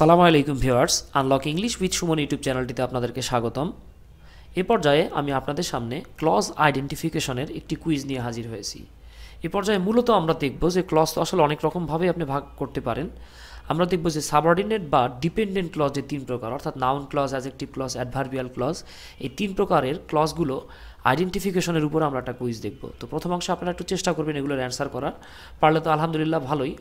সালামু আলাইকুম viewers unlock English with Suman YouTube চ্যানেলটিতে আপনাদেরকে স্বাগতম এ পর্যায়ে আমি আপনাদের সামনে ক্লজ আইডেন্টিফিকেশনের একটি কুইজ নিয়ে হাজির হয়েছি এ পর্যায়ে মূলত আমরা দেখব যে ক্লজ তো আসলে অনেক রকমভাবেই আপনি ভাগ করতে পারেন আমরা দেখব যে সাবঅর্ডিনেট বা ডিপেন্ডেন্ট ক্লজ যে তিন প্রকার অর্থাৎ noun clause adjective clause adverbial clause এই তিন প্রকারের ক্লজগুলো আইডেন্টিফিকেশনের উপর আমরা একটা কুইজ দেখব তো প্রথম অংশে আপনারা একটু চেষ্টা করবেন এগুলোর অ্যান্সার করার পারলে তো আলহামদুলিল্লাহ ভালোই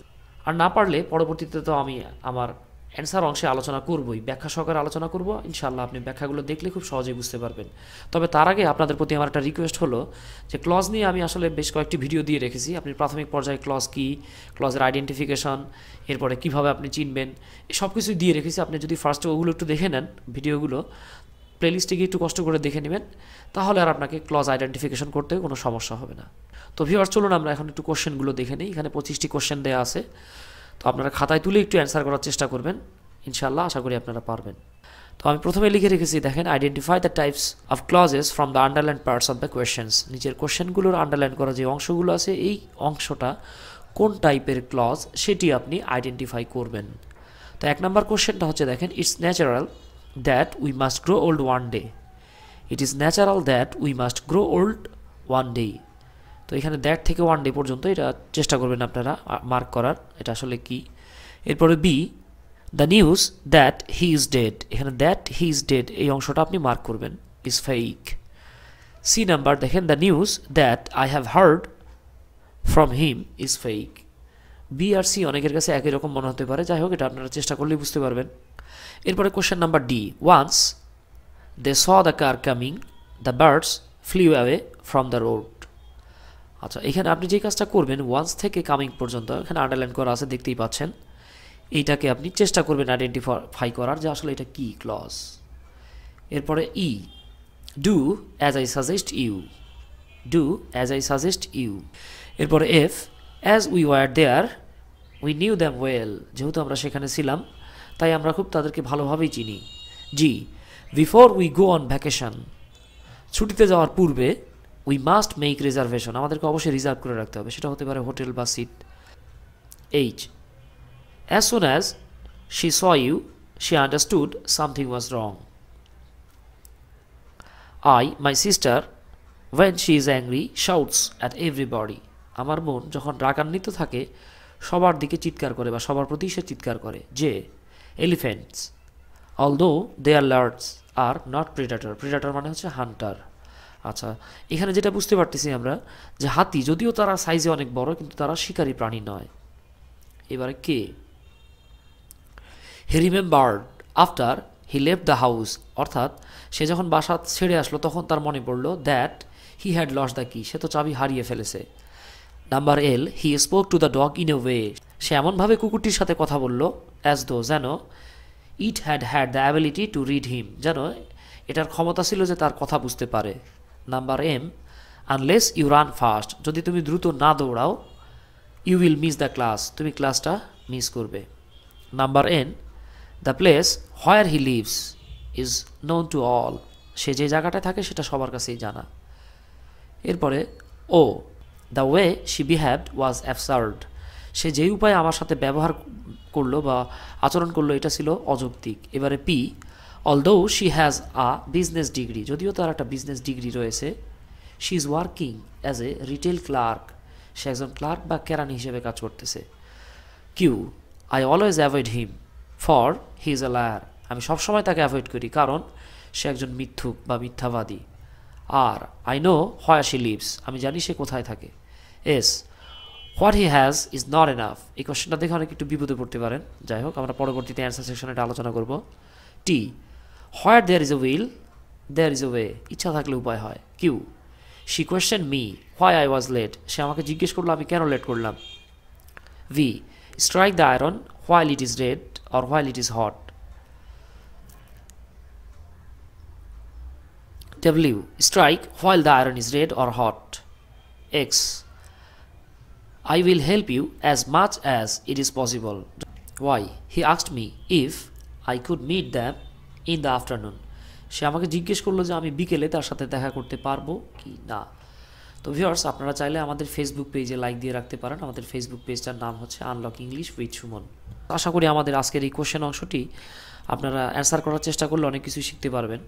আর না পারলে পরবর্তীতে তো আমি আমার অ্যান্সার অংশে আলোচনা করবই ব্যাখ্যা সহকারে আলোচনা করব ইনশাল্লাহ আপনি ব্যাখ্যাগুলো দেখলে খুব সহজেই বুঝতে পারবেন তবে তার আগে আপনাদের প্রতি আমার একটা রিকোয়েস্ট হলো যে ক্লজ নিয়ে আমি আসলে বেশ কয়েকটি ভিডিও দিয়ে রেখেছি আপনি প্রাথমিক পর্যায়ে ক্লজ কী ক্লজের আইডেন্টিফিকেশন এরপরে কিভাবে আপনি চিনবেন সব কিছু দিয়ে রেখেছি আপনি যদি ফার্স্টে ওগুলো একটু দেখে নেন ভিডিওগুলো প্লেলিস্টে গিয়ে একটু কষ্ট করে দেখে নেবেন তাহলে আর আপনাকে ক্লজ আইডেন্টিফিকেশন করতে কোনো সমস্যা হবে না তো ভিওর চলুন আমরা এখন একটু কোশ্চেনগুলো দেখে নিই এখানে পঁচিশটি কোশ্চেন দেওয়া আছে তো আপনারা খাতায় তুলে একটু অ্যান্সার করার চেষ্টা করবেন ইনশাল্লাহ আশা করি আপনারা পারবেন তো আমি প্রথমে লিখে রেখেছি দেখেন identify the types of clauses from the underlined parts of the questions নিজের কোয়েশ্চেনগুলোর আন্ডারলাইন করা যে অংশগুলো আছে এই অংশটা কোন টাইপের ক্লজ সেটি আপনি আইডেন্টিফাই করবেন তো এক নম্বর কোয়েশ্চেনটা হচ্ছে দেখেন it's natural that we must grow old one day it is natural that we must grow old one day তো এখানে দ্যাট থেকে ওয়ান ডে পর্যন্ত এটা চেষ্টা করবেন আপনারা মার্ক করার এটা আসলে কি এরপরে B the news that he is dead এখানে দ্যাট হি ইজ ডেড এই অংশটা আপনি মার্ক করবেন ইজ ফেইক সি নাম্বার দেখেন the news that I have heard from him is fake B আর সি অনেকের কাছে একই রকম মনে হতে পারে যাই হোক এটা আপনারা চেষ্টা করলেই বুঝতে পারবেন এরপরে question number D once they saw the car coming the birds flew away from the road আচ্ছা এখানে আপনি যে কাজটা করবেন ওয়ান্স থেকে কামিং পর্যন্ত এখানে আন্ডারলাইন করা আছে দেখতেই পাচ্ছেন এইটাকে আপনি চেষ্টা করবেন আইডেন্টিফাই করার যে আসলে এটা কি ক্লস এরপরে E do as I suggest you do as I suggest you এরপরে F as we were there we knew them well যেহেতু আমরা সেখানে ছিলাম তাই আমরা খুব তাদেরকে ভালোভাবেই চিনি G before we go on vacation ছুটিতে যাওয়ার পূর্বে উই মাস্ট মেক রিজার্ভেশন আমাদেরকে অবশ্যই রিজার্ভ করে রাখতে হবে সেটা হতে পারে হোটেল বা seat H as soon as she saw you she understood something was wrong I my sister when she is angry shouts at everybody আমার বোন যখন রাগান্বিত থাকে সবার দিকে চিৎকার করে বা সবার প্রতি সে চিৎকার করে যে elephants although they are large are not predator predator মানে হচ্ছে হান্টার আচ্ছা এখানে যেটা বুঝতে পারতেছি আমরা যে হাতি যদিও তারা সাইজে অনেক বড় কিন্তু তারা শিকারী প্রাণী নয় এবারে K he remembered after he লেভ দ্য হাউস অর্থাৎ সে যখন বাসা ছেড়ে আসলো তখন তার মনে পড়লো that he had lost the key সে তো চাবি হারিয়ে ফেলেছে number L he spoke to the dog in a way সে এমনভাবে কুকুরটির সাথে কথা বলল অ্যাজ দো যেন it had had the ability to read him যেন এটার ক্ষমতা ছিল যে তার কথা বুঝতে পারে number M unless you run fast যদি তুমি দ্রুত না দৌড়াও you will miss the class তুমি ক্লাসটা মিস করবে number N the place where he lives is known to all সে যে জায়গাটায় থাকে সেটা সবার কাছেই জানা এরপরে O the way she behaved was absurd সে যেই উপায়ে আমার সাথে ব্যবহার করলো বা আচরণ করলো এটা ছিল অযৌক্তিক এবারে P although she has a business degree যদিও তার একটা বিজনেস ডিগ্রি রয়েছে she is working as a retail clerk সে একজন ক্লার্ক বা কেরানি হিসেবে কাজ করতেছে Q I always avoid him for he is a liar আমি সবসময় তাকে অ্যাভয়েড করি কারণ সে একজন মিথ্যুক বা মিথ্যাবাদী R I know where she lives আমি জানি সে কোথায় থাকে S what he has is not enough এই কোশ্চেনটা দেখে অনেক একটু বিপদে পড়তে পারেন যাই হোক আমরা পরবর্তীতে অ্যান্সার সেকশনে এটা আলোচনা করব টি Why there is a will, there is a way. a থাকলে উপায় হয়। Q. She questioned me why I was late. সে আমাকে জিজ্ঞেস করলো আমি কেন লেট করলাম। V. Strike the iron while it is red or while it is hot. W. Strike while the iron is red or hot. X. I will help you as much as it is possible. Y. He asked me if I could meet them in the afternoon সে আমাকে জিজ্ঞেস করলো যে আমি বিকেলে তার সাথে দেখা করতে পারবো কি না তো ভিওর্স আপনারা চাইলে আমাদের ফেসবুক পেজে লাইক দিয়ে রাখতে পারেন আমাদের ফেসবুক পেজটার নাম হচ্ছে আনলক ইংলিশ উইথ সুমন আশা করি আমাদের আজকের এই কোশ্চেন অংশটি আপনারা অ্যান্সার করার চেষ্টা করলে অনেক কিছুই শিখতে পারবেন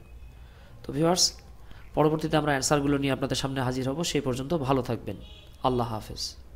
তো ভিওয়ার্স পরবর্তীতে আমরা অ্যান্সারগুলো নিয়ে আপনাদের সামনে হাজির হব সেই পর্যন্ত ভালো থাকবেন আল্লাহ হাফেজ